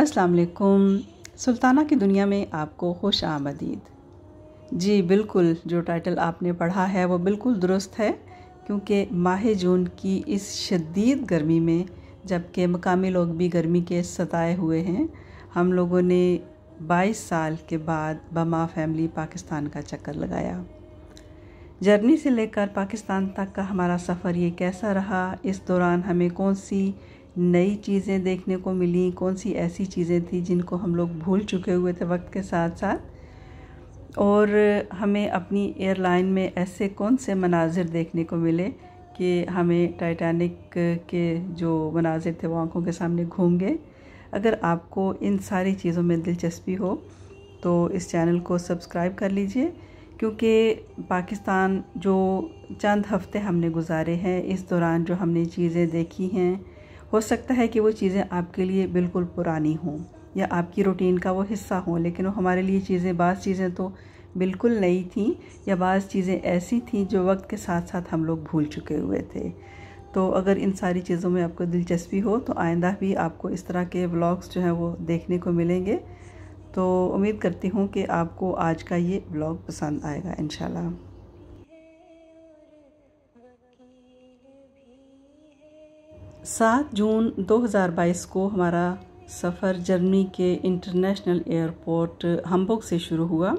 अस्सलाम वालेकुम सुल्ताना की दुनिया में आपको खुश आमदीद जी बिल्कुल जो टाइटल आपने पढ़ा है वो बिल्कुल दुरुस्त है क्योंकि माह जून की इस शदीद गर्मी में जबकि मकामी लोग भी गर्मी के सताए हुए हैं हम लोगों ने 22 साल के बाद बमा फैमिली पाकिस्तान का चक्कर लगाया जर्नी से लेकर पाकिस्तान तक का हमारा सफ़र ये कैसा रहा इस दौरान हमें कौन सी नई चीज़ें देखने को मिली कौन सी ऐसी चीज़ें थी जिनको हम लोग भूल चुके हुए थे वक्त के साथ साथ और हमें अपनी एयरलाइन में ऐसे कौन से मनाजिर देखने को मिले कि हमें टाइटैनिक के जो मनाजिर थे वो आँखों के सामने घूम गए अगर आपको इन सारी चीज़ों में दिलचस्पी हो तो इस चैनल को सब्सक्राइब कर लीजिए क्योंकि पाकिस्तान जो चंद हफ्ते हमने गुजारे हैं इस दौरान जो हमने चीज़ें देखी हैं हो सकता है कि वो चीज़ें आपके लिए बिल्कुल पुरानी हों या आपकी रूटीन का वो हिस्सा हों लेकिन वो हमारे लिए चीज़ें बाज़ चीज़ें तो बिल्कुल नई थी या बाज़ चीज़ें ऐसी थी जो वक्त के साथ साथ हम लोग भूल चुके हुए थे तो अगर इन सारी चीज़ों में आपको दिलचस्पी हो तो आइंदा भी आपको इस तरह के व्लॉग्स जो हैं वो देखने को मिलेंगे तो उम्मीद करती हूँ कि आपको आज का ये ब्लॉग पसंद आएगा इन सात जून 2022 को हमारा सफ़र जर्मनी के इंटरनेशनल एयरपोर्ट हम्बुक से शुरू हुआ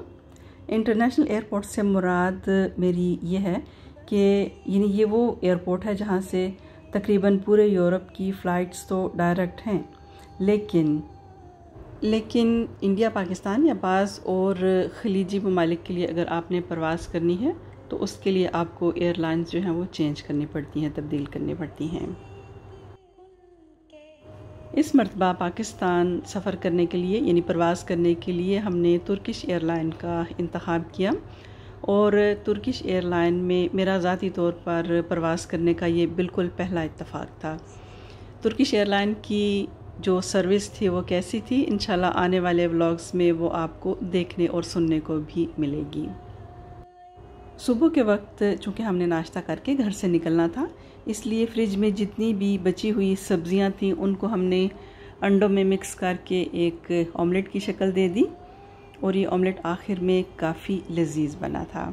इंटरनेशनल एयरपोर्ट से मुराद मेरी ये है कि यानी ये वो एयरपोर्ट है जहाँ से तकरीबन पूरे यूरोप की फ़्लाइट्स तो डायरेक्ट हैं लेकिन लेकिन इंडिया पाकिस्तान या बाज़ और खलीजी ममालिक के लिए अगर आपने परवास करनी है तो उसके लिए आपको एयरलाइंस जो हैं वो चेंज करनी पड़ती हैं तब्दील करनी पड़ती हैं इस मरतबा पाकिस्तान सफ़र करने के लिए यानी प्रवास करने के लिए हमने तुर्किश एयरलाइन का इंतखब किया और तुर्किश एयरलाइन में मेरा ज़ाती तौर पर प्रवास करने का ये बिल्कुल पहला इतफ़ाक़ था तुर्किश एयरलाइन की जो सर्विस थी वो कैसी थी इन आने वाले व्लॉग्स में वो आपको देखने और सुनने को भी मिलेगी सुबह के वक्त चूँकि हमने नाश्ता करके घर से निकलना था इसलिए फ्रिज में जितनी भी बची हुई सब्जियां थीं उनको हमने अंडों में मिक्स करके एक ऑमलेट की शक्ल दे दी और ये ऑमलेट आखिर में काफ़ी लजीज बना था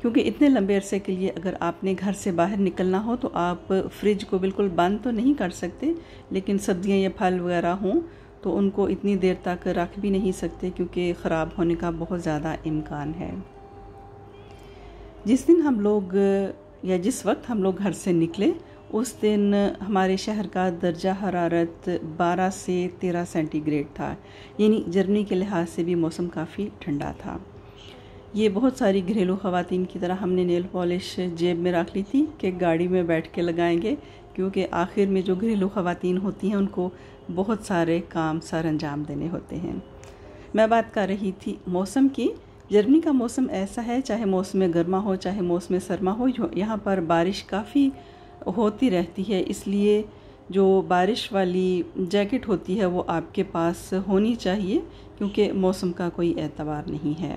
क्योंकि इतने लंबे अरसे के लिए अगर आपने घर से बाहर निकलना हो तो आप फ्रिज को बिल्कुल बंद तो नहीं कर सकते लेकिन सब्जियां या फल वगैरह हों तो उनको इतनी देर तक रख भी नहीं सकते क्योंकि ख़राब होने का बहुत ज़्यादा इम्कान है जिस दिन हम लोग या जिस वक्त हम लोग घर से निकले उस दिन हमारे शहर का दर्जा हरारत 12 से 13 सेंटीग्रेड था यानी जर्मनी के लिहाज से भी मौसम काफ़ी ठंडा था ये बहुत सारी घरेलू खातन की तरह हमने नेल पॉलिश जेब में रख ली थी कि गाड़ी में बैठ के लगाएंगे क्योंकि आखिर में जो घरेलू खातन होती हैं उनको बहुत सारे काम सर अंजाम देने होते हैं मैं बात कर रही थी मौसम की जर्मनी का मौसम ऐसा है चाहे मौसम गर्मा हो चाहे मौसम सरमा हो यहाँ पर बारिश काफ़ी होती रहती है इसलिए जो बारिश वाली जैकेट होती है वो आपके पास होनी चाहिए क्योंकि मौसम का कोई एतबार नहीं है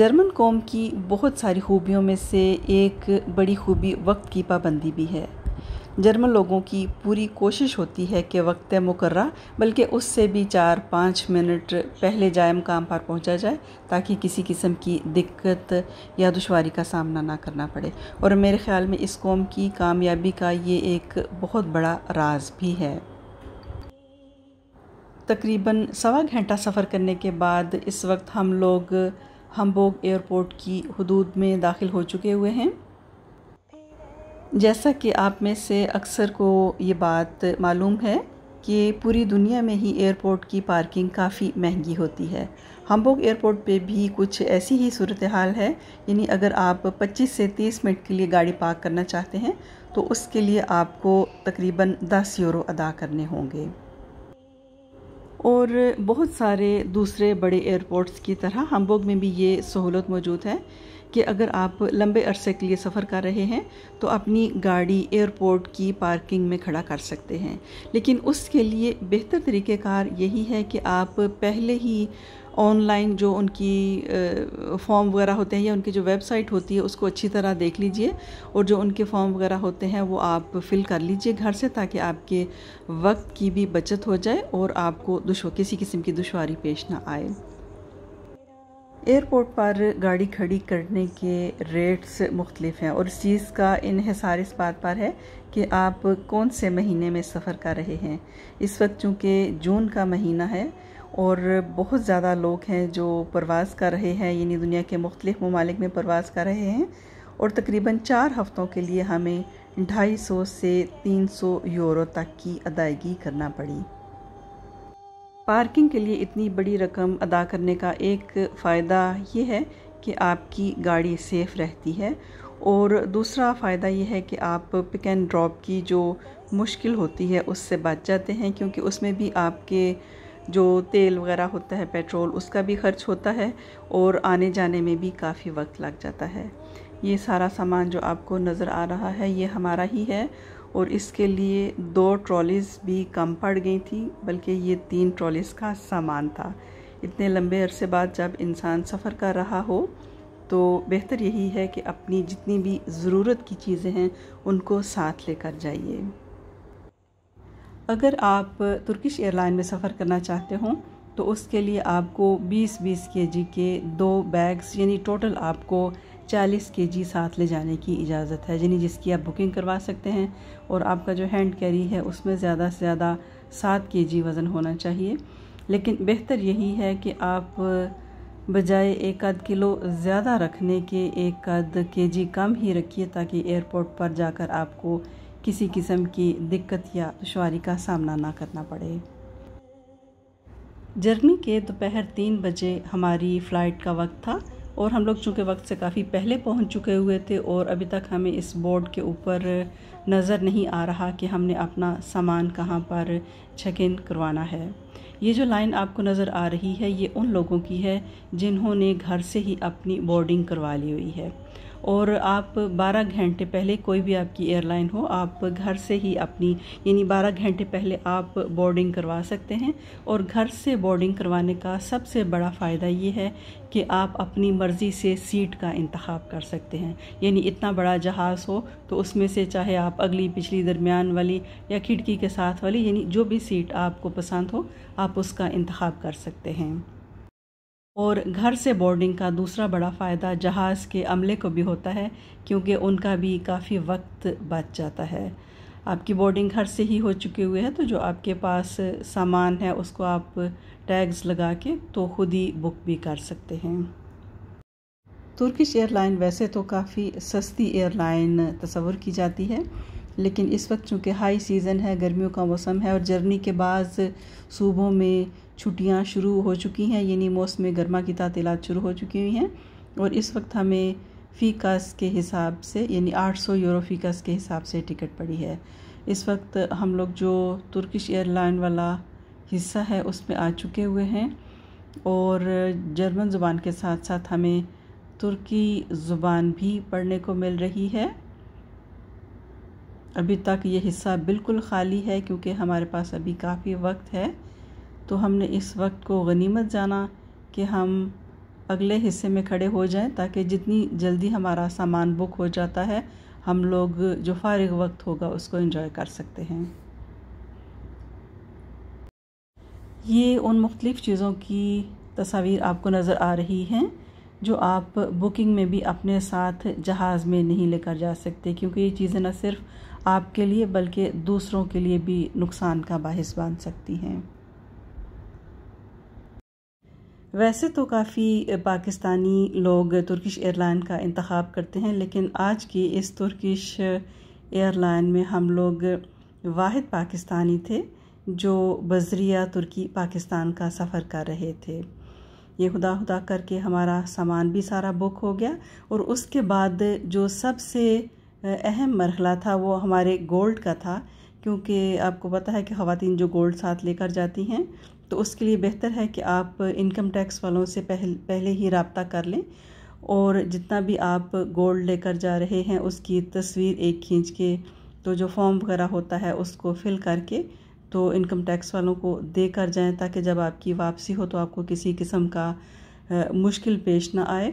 जर्मन कौम की बहुत सारी खूबियों में से एक बड़ी खूबी वक्त की पाबंदी भी है जर्मन लोगों की पूरी कोशिश होती है कि वक्त मुकर्रा बल्कि उससे भी चार पाँच मिनट पहले जाए काम पर पहुंचा जाए ताकि किसी किस्म की दिक्कत या दुशारी का सामना ना करना पड़े और मेरे ख़्याल में इस कौम की कामयाबी का ये एक बहुत बड़ा राज भी है तकरीबन सवा घंटा सफ़र करने के बाद इस वक्त हम लोग हम्बोग एयरपोर्ट की हदूद में दाखिल हो चुके हुए हैं जैसा कि आप में से अक्सर को ये बात मालूम है कि पूरी दुनिया में ही एयरपोर्ट की पार्किंग काफ़ी महंगी होती है हम्बोग एयरपोर्ट पे भी कुछ ऐसी ही सूरत हाल है यानी अगर आप 25 से 30 मिनट के लिए गाड़ी पार्क करना चाहते हैं तो उसके लिए आपको तकरीबन 10 यूरो अदा करने होंगे और बहुत सारे दूसरे बड़े एयरपोर्ट्स की तरह हम्बोग में भी ये सहूलत मौजूद है कि अगर आप लंबे अरसे के लिए सफ़र कर रहे हैं तो अपनी गाड़ी एयरपोर्ट की पार्किंग में खड़ा कर सकते हैं लेकिन उसके लिए बेहतर तरीक़ेकार यही है कि आप पहले ही ऑनलाइन जो उनकी फॉर्म वगैरह होते हैं या उनकी जो वेबसाइट होती है उसको अच्छी तरह देख लीजिए और जो उनके फॉर्म वगैरह होते हैं वो आप फिल कर लीजिए घर से ताकि आपके वक्त की भी बचत हो जाए और आपको दुशो किसी किस्म की दुशारी पेश ना आए एयरपोर्ट पर गाड़ी खड़ी करने के रेट्स मुख्तलिफ हैं और इस चीज़ का इहसार इस बात पर है कि आप कौन से महीने में सफ़र कर रहे हैं इस वक्त चूँकि जून का महीना है और बहुत ज़्यादा लोग हैं जो प्रवास कर रहे हैं यानी दुनिया के मुख्तलिफ़ ममालिक में प्रवास कर रहे हैं और तकरीबन चार हफ़्तों के लिए हमें ढाई सौ से तीन सौ यूरो तक की अदायगी करना पड़ी पार्किंग के लिए इतनी बड़ी रकम अदा करने का एक फ़ायदा ये है कि आपकी गाड़ी सेफ़ रहती है और दूसरा फ़ायदा यह है कि आप पिक एंड ड्रॉप की जो मुश्किल होती है उससे बच जाते हैं क्योंकि उसमें भी आपके जो तेल वगैरह होता है पेट्रोल उसका भी खर्च होता है और आने जाने में भी काफ़ी वक्त लग जाता है ये सारा सामान जो आपको नज़र आ रहा है ये हमारा ही है और इसके लिए दो ट्रॉलीज़ भी कम पड़ गई थी बल्कि ये तीन ट्रॉलीज़ का सामान था इतने लंबे अरसे बाद जब इंसान सफ़र कर रहा हो तो बेहतर यही है कि अपनी जितनी भी ज़रूरत की चीज़ें हैं उनको साथ लेकर जाइए अगर आप तुर्किश एयरलाइन में सफ़र करना चाहते हों तो उसके लिए आपको 20-20 जी के दो बैग्स यानी टोटल आपको चालीस के जी साथ ले जाने की इजाज़त है यानी जिसकी आप बुकिंग करवा सकते हैं और आपका जो हैंड कैरी है उसमें ज़्यादा से ज़्यादा सात के जी वज़न होना चाहिए लेकिन बेहतर यही है कि आप बजाय एक आध किलो ज़्यादा रखने के एक आध के जी कम ही रखिए ताकि एयरपोर्ट पर जाकर आपको किसी किस्म की दिक्कत या दुशारी का सामना ना करना पड़े जर्नी के दोपहर तीन बजे हमारी फ़्लाइट का वक्त था और हम लोग चूँकि वक्त से काफ़ी पहले पहुँच चुके हुए थे और अभी तक हमें इस बोर्ड के ऊपर नज़र नहीं आ रहा कि हमने अपना सामान कहाँ पर चेक इन करवाना है ये जो लाइन आपको नज़र आ रही है ये उन लोगों की है जिन्होंने घर से ही अपनी बोर्डिंग करवा ली हुई है और आप 12 घंटे पहले कोई भी आपकी एयरलाइन हो आप घर से ही अपनी यानी 12 घंटे पहले आप बोर्डिंग करवा सकते हैं और घर से बोर्डिंग करवाने का सबसे बड़ा फ़ायदा ये है कि आप अपनी मर्ज़ी से सीट का इंतखब कर सकते हैं यानी इतना बड़ा जहाज़ हो तो उसमें से चाहे आप अगली पिछली दरमियान वाली या खिड़की के साथ वाली यानी जो भी सीट आपको पसंद हो आप उसका इंतखब कर सकते हैं और घर से बोर्डिंग का दूसरा बड़ा फ़ायदा जहाज़ के अमले को भी होता है क्योंकि उनका भी काफ़ी वक्त बच जाता है आपकी बोर्डिंग घर से ही हो चुकी हुई है तो जो आपके पास सामान है उसको आप टैग्स लगा के तो खुद ही बुक भी कर सकते हैं तुर्किश एयरलाइन वैसे तो काफ़ी सस्ती एयरलाइन तस्वुर की जाती है लेकिन इस वक्त चूँकि हाई सीज़न है गर्मियों का मौसम है और जर्नी के बाद सूबों में छुट्टियाँ शुरू हो चुकी हैं यानी मौसम गर्मा की तातीलत शुरू हो चुकी हुई हैं और इस वक्त हमें फ़ीकास के हिसाब से यानी 800 यूरो फ़ीकास के हिसाब से टिकट पड़ी है इस वक्त हम लोग जो तुर्किश एयरलाइन वाला हिस्सा है उसमें आ चुके हुए हैं और जर्मन ज़ुबान के साथ साथ हमें तुर्की ज़ुबान भी पढ़ने को मिल रही है अभी तक ये हिस्सा बिल्कुल खाली है क्योंकि हमारे पास अभी काफ़ी वक्त है तो हमने इस वक्त को गनीमत जाना कि हम अगले हिस्से में खड़े हो जाएं ताकि जितनी जल्दी हमारा सामान बुक हो जाता है हम लोग जो फारिग वक्त होगा उसको इंजॉय कर सकते हैं ये उन मुख्तलिफ़ चीज़ों की तस्वीर आपको नज़र आ रही हैं जो आप बुकिंग में भी अपने साथ जहाज़ में नहीं लेकर जा सकते क्योंकि ये चीज़ें न सिर्फ आपके लिए बल्कि दूसरों के लिए भी नुकसान का बाहिस बन सकती हैं वैसे तो काफ़ी पाकिस्तानी लोग तुर्किश एयरलाइन का इंतखब करते हैं लेकिन आज की इस तुर्किश एयरलाइन में हम लोग वाद पाकिस्तानी थे जो बजरिया तुर्की पाकिस्तान का सफ़र कर रहे थे ये खुदा खुदा करके हमारा सामान भी सारा बुक हो गया और उसके बाद जो सबसे अहम मरहला था वो हमारे गोल्ड का था क्योंकि आपको पता है कि खातन जो गोल्ड साथ लेकर जाती हैं तो उसके लिए बेहतर है कि आप इनकम टैक्स वालों से पहले पहले ही रबता कर लें और जितना भी आप गोल्ड लेकर जा रहे हैं उसकी तस्वीर एक खींच के तो जो फॉर्म वगैरह होता है उसको फिल करके तो इनकम टैक्स वालों को दे कर जाएँ ताकि जब आपकी वापसी हो तो आपको किसी किस्म का आ, मुश्किल पेश ना आए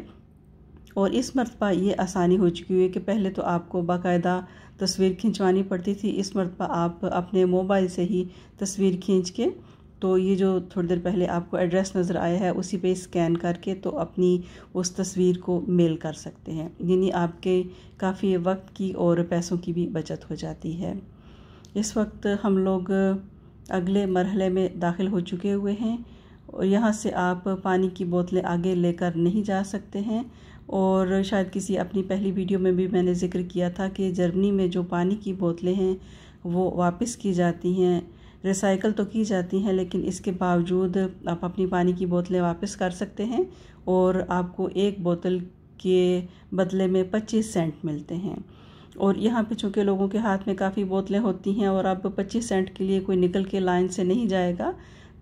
और इस मरतबा ये आसानी हो चुकी है कि पहले तो आपको बाकायदा तस्वीर खिंचवानी पड़ती थी इस मरतबा आप अपने मोबाइल से ही तस्वीर खींच के तो ये जो थोड़ी देर पहले आपको एड्रेस नज़र आया है उसी पे स्कैन करके तो अपनी उस तस्वीर को मेल कर सकते हैं यानी आपके काफ़ी वक्त की और पैसों की भी बचत हो जाती है इस वक्त हम लोग अगले मरहले में दाखिल हो चुके हुए हैं और यहाँ से आप पानी की बोतलें आगे लेकर नहीं जा सकते हैं और शायद किसी अपनी पहली वीडियो में भी मैंने ज़िक्र किया था कि जर्मनी में जो पानी की बोतलें हैं वो वापस की जाती हैं रिसाइकल तो की जाती हैं लेकिन इसके बावजूद आप अपनी पानी की बोतलें वापस कर सकते हैं और आपको एक बोतल के बदले में पच्चीस सेंट मिलते हैं और यहाँ पे चूँकि लोगों के हाथ में काफ़ी बोतलें होती हैं और अब 25 सेंट के लिए कोई निकल के लाइन से नहीं जाएगा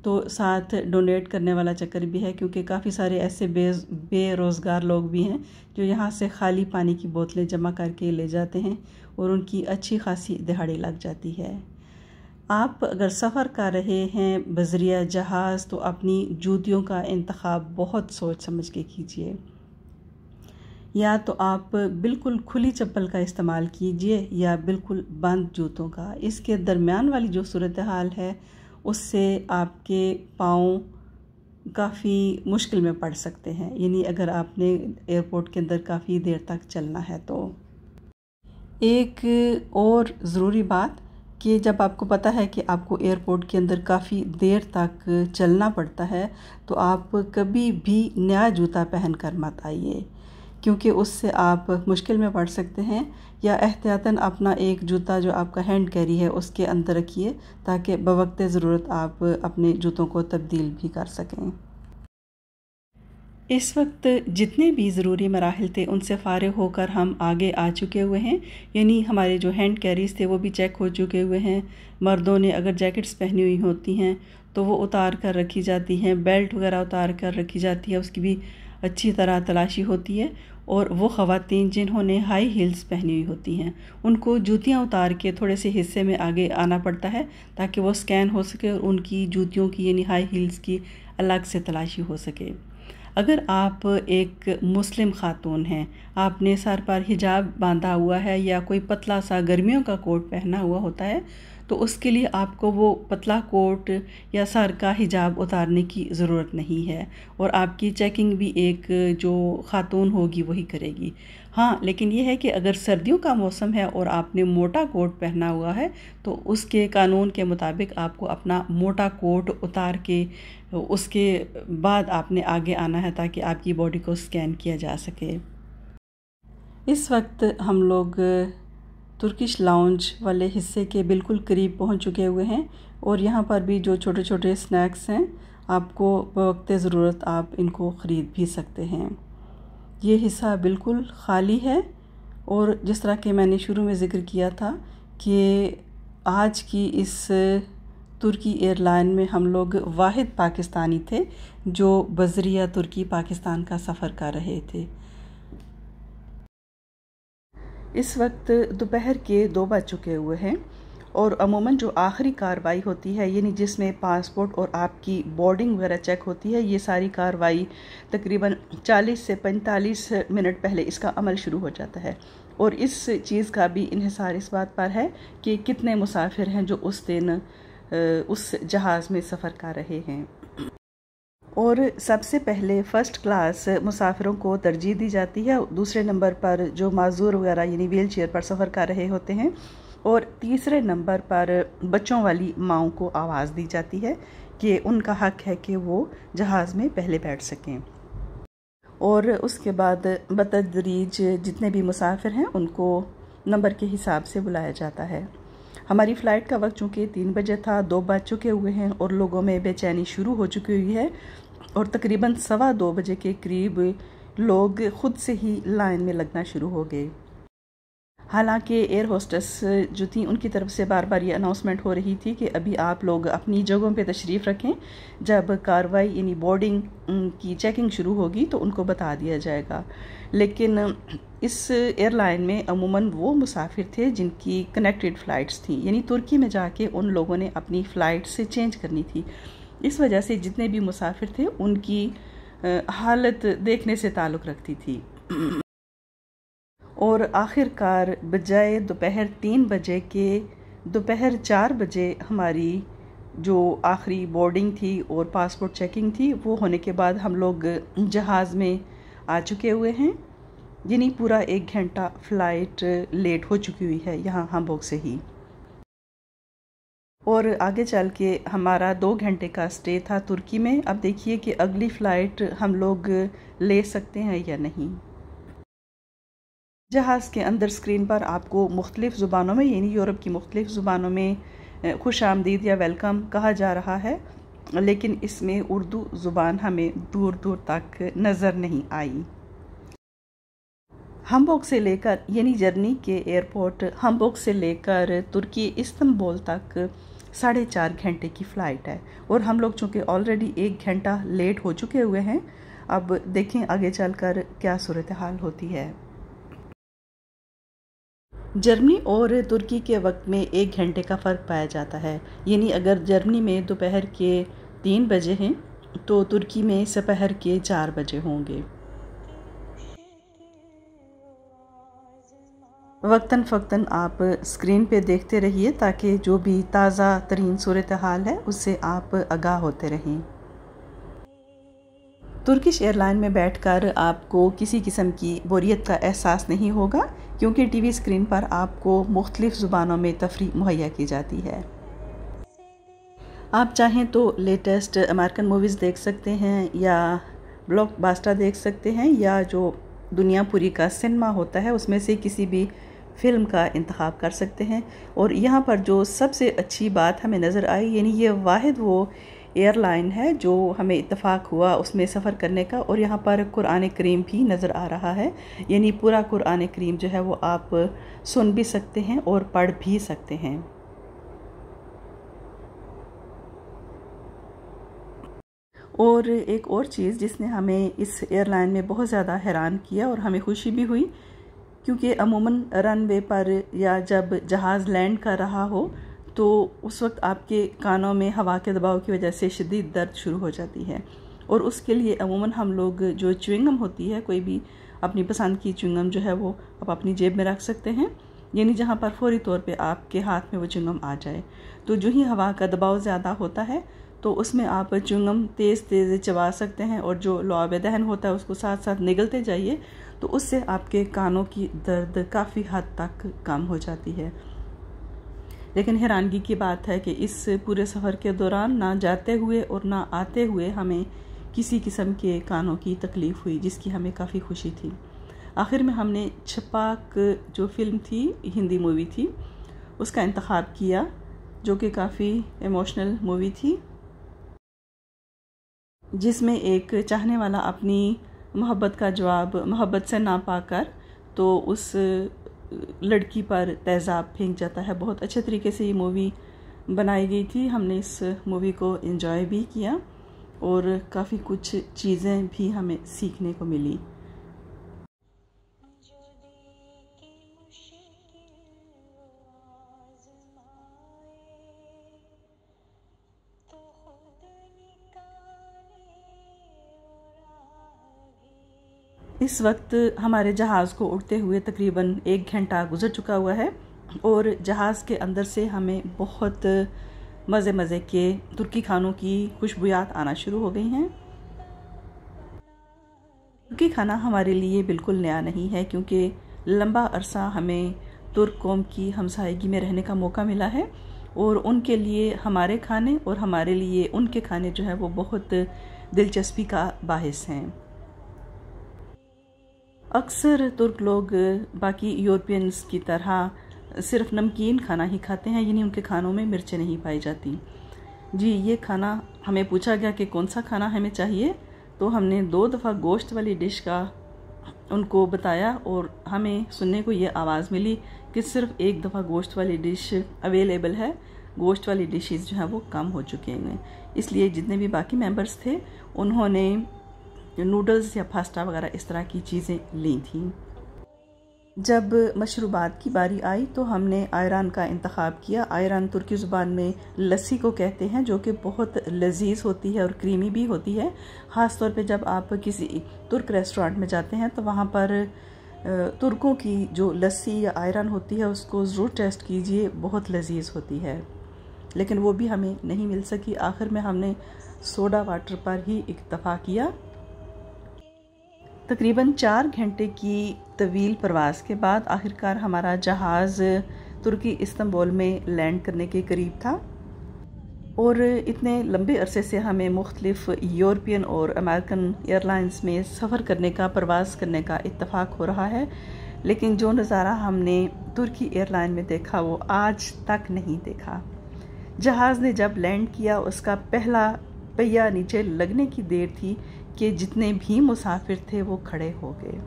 तो साथ डोनेट करने वाला चक्कर भी है क्योंकि काफ़ी सारे ऐसे बे बेरोज़गार लोग भी हैं जो यहाँ से खाली पानी की बोतलें जमा करके ले जाते हैं और उनकी अच्छी खासी दिहाड़ी लग जाती है आप अगर सफ़र कर रहे हैं बजरिया जहाज़ तो अपनी जूतियों का इंतखब बहुत सोच समझ के कीजिए या तो आप बिल्कुल खुली चप्पल का इस्तेमाल कीजिए या बिल्कुल बंद जूतों का इसके दरमियान वाली जो सूरत हाल है उससे आपके पाँव काफ़ी मुश्किल में पड़ सकते हैं यानी अगर आपने एयरपोर्ट के अंदर काफ़ी देर तक चलना है तो एक और ज़रूरी बात कि जब आपको पता है कि आपको एयरपोर्ट के अंदर काफ़ी देर तक चलना पड़ता है तो आप कभी भी नया जूता पहन कर मत आइए क्योंकि उससे आप मुश्किल में पड़ सकते हैं या एहतियातन अपना एक जूता जो आपका हैंड कैरी है उसके अंदर रखिए ताकि बवक्त ज़रूरत आप अपने जूतों को तब्दील भी कर सकें इस वक्त जितने भी ज़रूरी मराहल थे उनसे फ़ारग होकर हम आगे आ चुके हुए हैं यानी हमारे जो हैंड कैरीज थे वो भी चेक हो चुके हुए हैं मर्दों ने अगर जैकेट्स पहनी हुई होती हैं तो वो उतार कर रखी जाती हैं बेल्ट वगैरह उतार कर रखी जाती है उसकी भी अच्छी तरह तलाशी होती है और वो ख़वातीन जिन्होंने हाई हील्स पहनी हुई होती हैं उनको जूतियाँ उतार के थोड़े से हिस्से में आगे आना पड़ता है ताकि वो स्कैन हो सके और उनकी जूतियों की यानी हाई हील्स की अलग से तलाशी हो सके अगर आप एक मुस्लिम ख़ातून हैं आपने सर पर हिजाब बांधा हुआ है या कोई पतला सा गर्मियों का कोट पहना हुआ होता है तो उसके लिए आपको वो पतला कोट या सर का हिजाब उतारने की ज़रूरत नहीं है और आपकी चेकिंग भी एक जो ख़ातून होगी वही करेगी हाँ लेकिन ये है कि अगर सर्दियों का मौसम है और आपने मोटा कोट पहना हुआ है तो उसके कानून के मुताबिक आपको अपना मोटा कोट उतार के उसके बाद आपने आगे आना है ताकि आपकी बॉडी को स्कैन किया जा सके इस वक्त हम लोग तुर्किश लाउंज वाले हिस्से के बिल्कुल करीब पहुंच चुके हुए हैं और यहाँ पर भी जो छोटे छोटे स्नैक्स हैं आपको वक्त ज़रूरत आप इनको ख़रीद भी सकते हैं ये हिस्सा बिल्कुल खाली है और जिस तरह के मैंने शुरू में ज़िक्र किया था कि आज की इस तुर्की एयरलाइन में हम लोग वाहिद पाकिस्तानी थे जो बजरिया तुर्की पाकिस्तान का सफ़र कर रहे थे इस वक्त दोपहर के दो बज चुके हुए हैं और अमूमन जो आखिरी कार्रवाई होती है यानी जिसमें पासपोर्ट और आपकी बोर्डिंग वगैरह चेक होती है ये सारी कार्रवाई तकरीबन 40 से 45 मिनट पहले इसका अमल शुरू हो जाता है और इस चीज़ का भी इहसार इस बात पर है कि कितने मुसाफिर हैं जो उस दिन उस जहाज़ में सफ़र कर रहे हैं और सबसे पहले फ़र्स्ट क्लास मुसाफिरों को तरजीह दी जाती है दूसरे नंबर पर जो माजूर वगैरह यानी व्हील चेयर पर सफ़र कर रहे होते हैं और तीसरे नंबर पर बच्चों वाली माओ को आवाज़ दी जाती है कि उनका हक है कि वो जहाज़ में पहले बैठ सकें और उसके बाद बतदरीज जितने भी मुसाफिर हैं उनको नंबर के हिसाब से बुलाया जाता है हमारी फ़्लाइट का वक्त चूँकि तीन बजे था दो बज चुके हुए हैं और लोगों में बेचैनी शुरू हो चुकी हुई है और तकरीबन सवा दो बजे के करीब लोग ख़ुद से ही लाइन में लगना शुरू हो गए हालांकि एयर होस्टेस जो थी उनकी तरफ से बार बार ये अनाउंसमेंट हो रही थी कि अभी आप लोग अपनी जगहों पे तशरीफ़ रखें जब कार्रवाई यानी बोर्डिंग की चेकिंग शुरू होगी तो उनको बता दिया जाएगा लेकिन इस एयरलाइन में अमूमन वो मुसाफिर थे जिनकी कनेक्टेड फ़्लाइट्स थी यानी तुर्की में जाके उन लोगों ने अपनी फ़्लाइट से चेंज करनी थी इस वजह से जितने भी मुसाफिर थे उनकी हालत देखने से ताल्लुक़ रखती थी और आखिरकार बजाय दोपहर तीन बजे के दोपहर चार बजे हमारी जो आखिरी बोर्डिंग थी और पासपोर्ट चेकिंग थी वो होने के बाद हम लोग जहाज़ में आ चुके हुए हैं यानी पूरा एक घंटा फ़्लाइट लेट हो चुकी हुई है यहाँ हाम्बोग से ही और आगे चल के हमारा दो घंटे का स्टे था तुर्की में अब देखिए कि अगली फ़्लाइट हम लोग ले सकते हैं या नहीं जहाज़ के अंदर स्क्रीन पर आपको मुख्तलिफ़ ज़ुबानों में यानी यूरोप की मुख्तलिफ़ ज़ुबानों में खुश आमदीद या वेलकम कहा जा रहा है लेकिन इसमें उर्दू ज़ुबान हमें दूर दूर तक नज़र नहीं आई हम्बोक से लेकर यानी जर्नी के एयरपोर्ट हम्बोक से लेकर तुर्की इस्तंबोल तक साढ़े चार घंटे की फ़्लाइट है और हम लोग चूँकि ऑलरेडी एक घंटा लेट हो चुके हुए हैं अब देखें आगे चलकर क्या सूरत हाल होती है जर्मनी और तुर्की के वक्त में एक घंटे का फ़र्क पाया जाता है यानी अगर जर्मनी में दोपहर के तीन बजे हैं तो तुर्की में सपहर के चार बजे होंगे वक्ता फ़क्ता आप स्क्रीन पे देखते रहिए ताकि जो भी ताज़ा तरीन सूरत हाल है उससे आप आगाह होते रहें तुर्किश एयरलाइन में बैठकर आपको किसी किस्म की बोरियत का एहसास नहीं होगा क्योंकि टीवी स्क्रीन पर आपको मुख्तलिफ़ ज़ुबानों में तफरी मुहैया की जाती है आप चाहें तो लेटेस्ट अमेरिकन मूवीज़ देख सकते हैं या ब्लॉक बास्टा देख सकते हैं या जो दुनिया पूरी का सिनेमा होता है उसमें से किसी भी फ़िल्म का इंतखब कर सकते हैं और यहाँ पर जो सबसे अच्छी बात हमें नज़र आई यानी ये वाहिद वो एयरलाइन है जो हमें इतफ़ाक़ हुआ उसमें सफ़र करने का और यहाँ पर कुरान करीम भी नज़र आ रहा है यानी पूरा कुरान करीम जो है वो आप सुन भी सकते हैं और पढ़ भी सकते हैं और एक और चीज़ जिसने हमें इस एयरलाइन में बहुत ज़्यादा हैरान किया और हमें खुशी भी हुई क्योंकि अमूमन रनवे पर या जब जहाज़ लैंड कर रहा हो तो उस वक्त आपके कानों में हवा के दबाव की वजह से शदीद दर्द शुरू हो जाती है और उसके लिए अमूमन हम लोग जो चुविंगम होती है कोई भी अपनी पसंद की चुविंगम जो है वो आप अपनी जेब में रख सकते हैं यानी जहाँ पर फौरी तौर पे आपके हाथ में वो चुंगम आ जाए तो जो ही हवा का दबाव ज़्यादा होता है तो उसमें आप चुंगम तेज़ तेज़ चबा सकते हैं और जो लॉब दहन होता है उसको साथ साथ निगलते जाइए तो उससे आपके कानों की दर्द काफ़ी हद तक कम हो जाती है लेकिन हैरानगी की बात है कि इस पूरे सफ़र के दौरान ना जाते हुए और ना आते हुए हमें किसी किस्म के कानों की तकलीफ़ हुई जिसकी हमें काफ़ी खुशी थी आखिर में हमने छपाक जो फिल्म थी हिंदी मूवी थी उसका इंतखब किया जो कि काफ़ी इमोशनल मूवी थी जिसमें एक चाहने वाला अपनी मोहब्बत का जवाब मोहब्बत से ना पाकर तो उस लड़की पर तेज़ाब फेंक जाता है बहुत अच्छे तरीके से ये मूवी बनाई गई थी हमने इस मूवी को इन्जॉय भी किया और काफ़ी कुछ चीज़ें भी हमें सीखने को मिली इस वक्त हमारे जहाज़ को उड़ते हुए तकरीबन एक घंटा गुजर चुका हुआ है और जहाज़ के अंदर से हमें बहुत मज़े मज़े के तुर्की खानों की खुशबुयात आना शुरू हो गई हैं तुर्की खाना हमारे लिए बिल्कुल नया नहीं है क्योंकि लंबा अरसा हमें तुर्क कौम की हमसायगी में रहने का मौका मिला है और उनके लिए हमारे खाने और हमारे लिए उनके खाने जो है वो बहुत दिलचस्पी का बाहिस हैं अक्सर तुर्क लोग बाकी यूरोपियंस की तरह सिर्फ नमकीन खाना ही खाते हैं यानी उनके खानों में मिर्चें नहीं पाई जाती जी ये खाना हमें पूछा गया कि कौन सा खाना हमें चाहिए तो हमने दो दफ़ा गोश्त वाली डिश का उनको बताया और हमें सुनने को ये आवाज़ मिली कि सिर्फ एक दफ़ा गोश्त वाली डिश अवेलेबल है गोश्त वाली डिशेस जो हैं वो कम हो चुके हैं इसलिए जितने भी बाकी मेंबर्स थे उन्होंने नूडल्स या पास्ता वगैरह इस तरह की चीज़ें ली थी जब मशरूबात की बारी आई तो हमने आयरान का इंतखब किया आयरान तुर्की ज़ुबान में लस्सी को कहते हैं जो कि बहुत लजीज होती है और क्रीमी भी होती है ख़ास तौर पर जब आप किसी तुर्क रेस्टोरेंट में जाते हैं तो वहाँ पर तुर्कों की जो लस्सी या आयरन होती है उसको ज़रूर टेस्ट कीजिए बहुत लजीज होती है लेकिन वो भी हमें नहीं मिल सकी आखिर में हमने सोडा वाटर पर ही इतफ़ा किया तकरीबन चार घंटे की तवील प्रवास के बाद आखिरकार हमारा जहाज़ तुर्की इस्तंबुल में लैंड करने के करीब था और इतने लंबे अरसे से हमें मुख्तलिफ यूरोपियन और अमेरिकन एयरलाइंस में सफ़र करने का प्रवास करने का इतफाक़ हो रहा है लेकिन जो नज़ारा हमने तुर्की एयरलाइन में देखा वो आज तक नहीं देखा जहाज़ ने जब लैंड किया उसका पहला पहिया नीचे लगने की देर थी के जितने भी मुसाफिर थे वो खड़े हो गए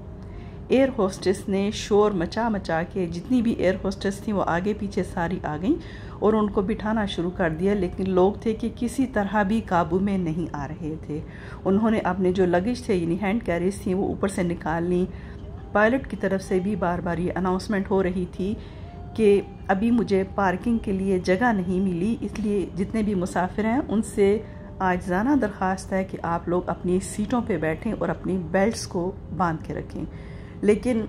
एयर होस्टेस ने शोर मचा मचा के जितनी भी एयर होस्टेस थी वो आगे पीछे सारी आ गईं और उनको बिठाना शुरू कर दिया लेकिन लोग थे कि किसी तरह भी काबू में नहीं आ रहे थे उन्होंने अपने जो लगेज थे यानी हैंड कैरेज थी वो ऊपर से निकाल ली पायलट की तरफ से भी बार बार ये अनाउंसमेंट हो रही थी कि अभी मुझे पार्किंग के लिए जगह नहीं मिली इसलिए जितने भी मुसाफिर हैं उनसे आजाना दरख्वास्त है कि आप लोग अपनी सीटों पर बैठें और अपनी बेल्ट्स को बांध के रखें लेकिन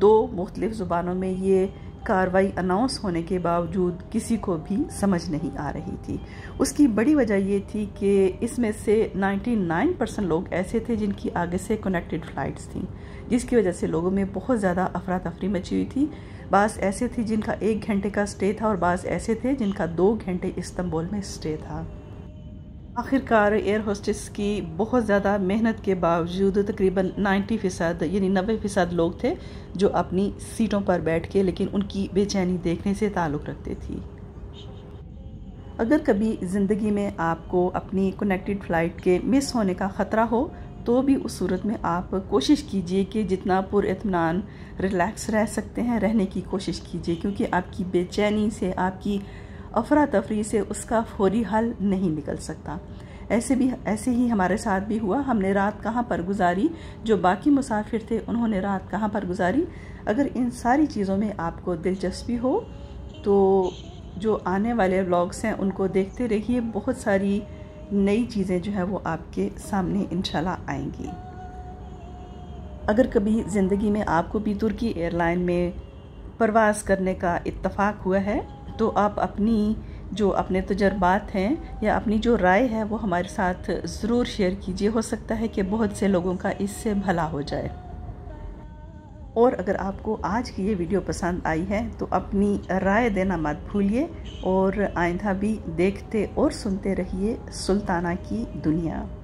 दो मुख्तलिफ़ ज़ुबानों में ये कार्रवाई अनाउंस होने के बावजूद किसी को भी समझ नहीं आ रही थी उसकी बड़ी वजह ये थी कि इसमें से 99 परसेंट लोग ऐसे थे जिनकी आगे से कनेक्टेड फ्लाइट्स थी जिसकी वजह से लोगों में बहुत ज़्यादा अफरा तफरी मची हुई थी बास ऐसे थे जिनका एक घंटे का स्टे था और बास ऐसे थे जिनका दो घंटे इस्तंबुल में स्टे था आखिरकार एयर होस्टेस की बहुत ज़्यादा मेहनत के बावजूद तकरीबन 90 फ़ीसद यानी नबे फ़ीसद लोग थे जो अपनी सीटों पर बैठ के लेकिन उनकी बेचैनी देखने से ताल्लुक़ रखते थी अगर कभी ज़िंदगी में आपको अपनी कनेक्टेड फ़्लाइट के मिस होने का ख़तरा हो तो भी उस सूरत में आप कोशिश कीजिए कि जितना पुरान रिलैक्स रह सकते हैं रहने की कोशिश कीजिए क्योंकि आपकी बेचैनी से आपकी अफरा तफरी से उसका फौरी हल नहीं निकल सकता ऐसे भी ऐसे ही हमारे साथ भी हुआ हमने रात कहाँ पर गुजारी जो बाकी मुसाफिर थे उन्होंने रात कहाँ पर गुजारी अगर इन सारी चीज़ों में आपको दिलचस्पी हो तो जो आने वाले ब्लॉग्स हैं उनको देखते रहिए बहुत सारी नई चीज़ें जो है वो आपके सामने इंशाल्लाह आएंगी अगर कभी ज़िंदगी में आपको भी तुर्की एयरलाइन में प्रवास करने का इत्तफाक हुआ है तो आप अपनी जो अपने तजर्बात हैं या अपनी जो राय है वो हमारे साथ ज़रूर शेयर कीजिए हो सकता है कि बहुत से लोगों का इससे भला हो जाए और अगर आपको आज की ये वीडियो पसंद आई है तो अपनी राय देना मत भूलिए और आइंदा भी देखते और सुनते रहिए सुल्ताना की दुनिया